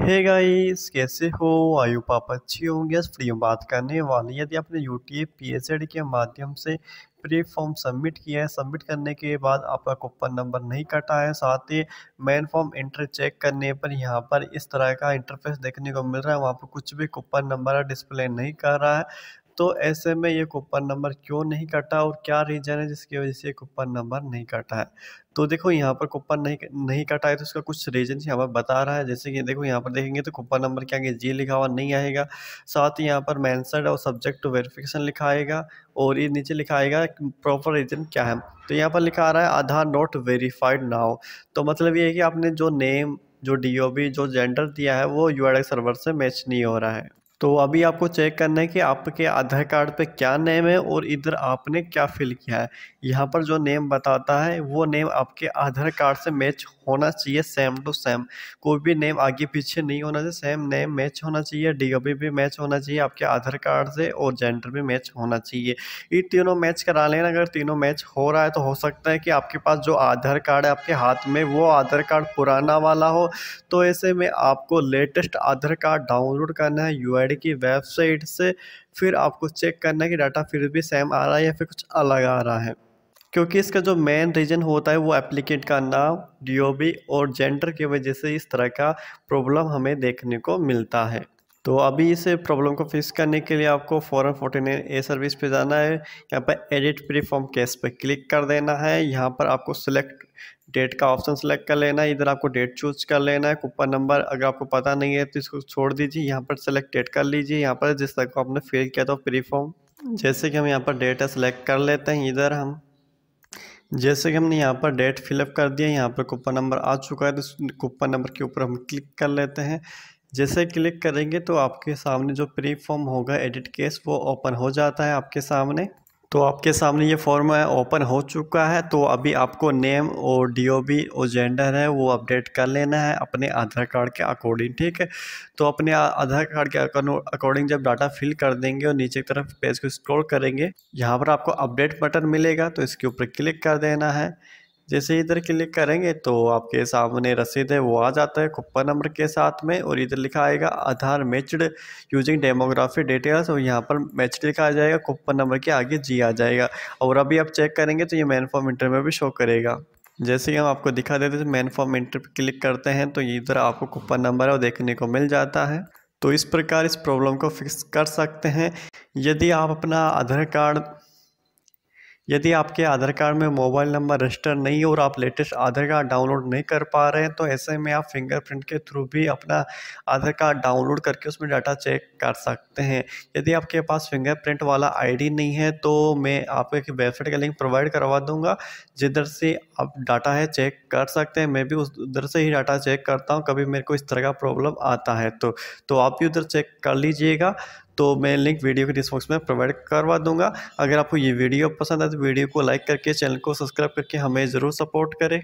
hey guys कैसे हो आयु पाप अच्छी होंगे आज फ्री में बात करने वाली यदि आपने यू टी एड के माध्यम से प्री फॉर्म सबमिट किया है सबमिट करने के बाद आपका कूपन नंबर नहीं कटा है साथ ही मेन फॉर्म इंटर चेक करने पर यहाँ पर इस तरह का इंटरफेस देखने को मिल रहा है वहां पर कुछ भी कूपन नंबर डिस्प्ले नहीं कर रहा है तो ऐसे में ये कूपन नंबर क्यों नहीं कटा और क्या रीज़न है जिसकी वजह से कूपन नंबर नहीं कटा है तो देखो यहाँ पर कूपन नहीं नहीं कटा है तो उसका कुछ रीजन यहाँ पर बता रहा है जैसे कि देखो यहाँ पर देखेंगे तो कूपन नंबर क्या जी लिखा हुआ नहीं आएगा साथ ही यहाँ पर मैंसड और सब्जेक्ट टू वेरिफिकेशन लिखा आएगा और ये नीचे लिखा आएगा प्रॉपर रीजन क्या है तो यहाँ पर लिखा आ रहा है आधार नॉट वेरीफाइड नाउ तो मतलब ये है कि आपने जो नेम जो डी जो जेंडर दिया है वो यू सर्वर से मैच नहीं हो रहा है तो अभी आपको चेक करना है कि आपके आधार कार्ड पे क्या नेम है और इधर आपने क्या फिल किया है यहाँ पर जो नेम बताता है वो नेम आपके आधार कार्ड से मैच होना चाहिए सेम टू सेम कोई भी नेम आगे पीछे नहीं होना चाहिए सेम नेम मैच होना चाहिए डीओबी भी मैच होना चाहिए आपके आधार कार्ड से और जेंडर भी मैच होना चाहिए ये तीनों मैच करा लेना अगर तीनों मैच हो रहा है तो हो सकता है कि आपके पास जो आधार कार्ड है आपके हाथ में वो आधार कार्ड पुराना वाला हो तो ऐसे में आपको लेटेस्ट आधार कार्ड डाउनलोड करना है यू की वेबसाइट से फिर आपको चेक करना है कि डाटा फिर भी सेम आ रहा है या फिर कुछ अलग आ रहा है क्योंकि इसका जो मेन रीज़न होता है वो एप्लीकेंट का नाम डी और जेंडर की वजह से इस तरह का प्रॉब्लम हमें देखने को मिलता है तो अभी इस प्रॉब्लम को फिक्स करने के लिए आपको form forty nine A service पे जाना है यहाँ पर एडिट प्री फॉर्म केस पे क्लिक कर देना है यहाँ पर आपको सिलेक्ट डेट का ऑप्शन सेलेक्ट कर लेना है इधर आपको डेट चूज कर लेना है कूपन नंबर अगर आपको पता नहीं है तो इसको छोड़ दीजिए यहाँ पर सेलेक्ट डेट कर लीजिए यहाँ पर जिस तक आपने फिल किया था प्री फॉर्म जैसे कि हम यहाँ पर डेटा सेलेक्ट कर लेते हैं इधर हम जैसे कि हमने यहाँ पर डेट फिलअप कर दिया यहाँ पर कूपन नंबर आ चुका है तो कूपन नंबर के ऊपर हम क्लिक कर लेते हैं जैसे क्लिक करेंगे तो आपके सामने जो प्री फॉर्म होगा एडिट केस वो ओपन हो जाता है आपके सामने तो आपके सामने ये फॉर्म ओपन हो चुका है तो अभी आपको नेम और डीओबी और जेंडर है वो अपडेट कर लेना है अपने आधार कार्ड के अकॉर्डिंग ठीक है तो अपने आधार कार्ड के अकॉर्डिंग जब डाटा फिल कर देंगे और नीचे की तरफ पेज को स्क्रॉल करेंगे यहाँ पर आपको अपडेट बटन मिलेगा तो इसके ऊपर क्लिक कर देना है जैसे इधर क्लिक करेंगे तो आपके सामने रसीद है वो आ जाता है कुप्पा नंबर के साथ में और इधर लिखा आएगा Aadhaar matched using demography details और यहाँ पर मैच लिखा आ जाएगा कुप्पा नंबर के आगे जी आ जाएगा और अभी आप चेक करेंगे तो ये मैन फॉर्म इंटर में भी शो करेगा जैसे ही हम आपको दिखा देते हैं मैन फॉर्म इंटर पर क्लिक करते हैं तो इधर आपको कुप्पा नंबर है वो देखने को मिल जाता है तो इस प्रकार इस प्रॉब्लम को फिक्स कर सकते हैं यदि आप अपना आधार कार्ड यदि आपके आधार कार्ड में मोबाइल नंबर रजिस्टर नहीं है और आप लेटेस्ट आधार कार्ड डाउनलोड नहीं कर पा रहे हैं तो ऐसे में आप फिंगरप्रिंट के थ्रू भी अपना आधार कार्ड डाउनलोड करके उसमें डाटा चेक कर सकते हैं यदि आपके पास फिंगरप्रिंट वाला आईडी नहीं है तो मैं आपको एक वेबसाइट का लिंक प्रोवाइड करवा दूँगा जिधर से आप डाटा है चेक कर सकते हैं मैं भी उस उधर से ही डाटा चेक करता हूँ कभी मेरे को इस तरह का प्रॉब्लम आता है तो, तो आप भी उधर चेक कर लीजिएगा तो मैं लिंक वीडियो के डिस्क्रिप्शन में प्रोवाइड करवा दूंगा अगर आपको ये वीडियो पसंद आए तो वीडियो को लाइक करके चैनल को सब्सक्राइब करके हमें ज़रूर सपोर्ट करें